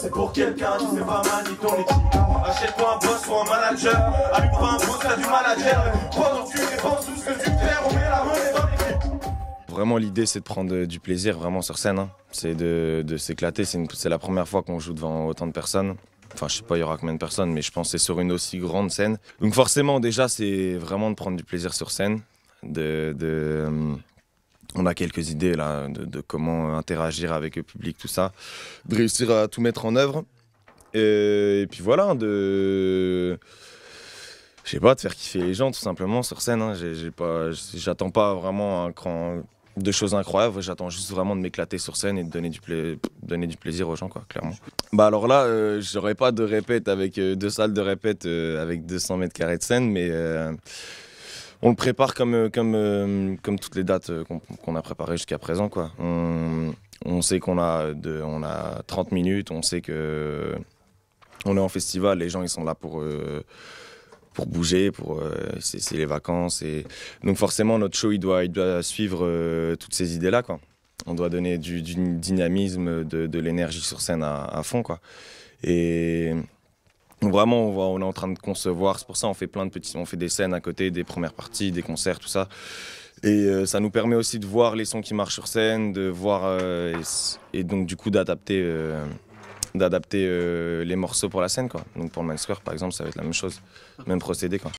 c'est pour quelqu'un Achète-toi un manager, un manager. on met la Vraiment, l'idée, c'est de prendre du plaisir vraiment sur scène. Hein. C'est de, s'éclater. C'est la première fois qu'on joue devant autant de personnes. Enfin, je sais pas, il y aura combien de personnes, mais je pense c'est sur une aussi grande scène. Donc, forcément, déjà, c'est vraiment de prendre du plaisir sur scène, de, de on a quelques idées là de, comment interagir avec le public, tout ça, de réussir à tout mettre en œuvre. Euh, et, puis voilà, de. Je sais pas, de faire kiffer les gens tout simplement sur scène. Hein. pas, j'attends pas vraiment un de choses incroyables. J'attends juste vraiment de m'éclater sur scène et de donner du, plaisir aux gens, quoi, clairement. Bah alors là, euh, j'aurais pas de répète avec euh, deux salles de répète avec 200 mètres carrés de scène, mais on le prépare comme, euh, comme, euh, comme toutes les dates euh, qu'on a préparées jusqu'à présent. Quoi. On, sait qu'on a, a 30 minutes, on sait que on est en festival, les gens ils sont là pour, pour bouger, pour, c'est les vacances. Et... Donc forcément, notre show il doit, il doit suivre toutes ces idées-là. On doit donner du, dynamisme, de, l'énergie sur scène à, fond. quoi. Et Vraiment, on, on, est en train de concevoir. C'est pour ça on fait plein de petits, on fait des scènes à côté, des premières parties, des concerts, tout ça. Et euh, ça nous permet aussi de voir les sons qui marchent sur scène, de voir euh, et, donc du coup d'adapter, euh, d'adapter les morceaux pour la scène quoi. Donc pour le Square par exemple, ça va être la même chose, même procédé quoi.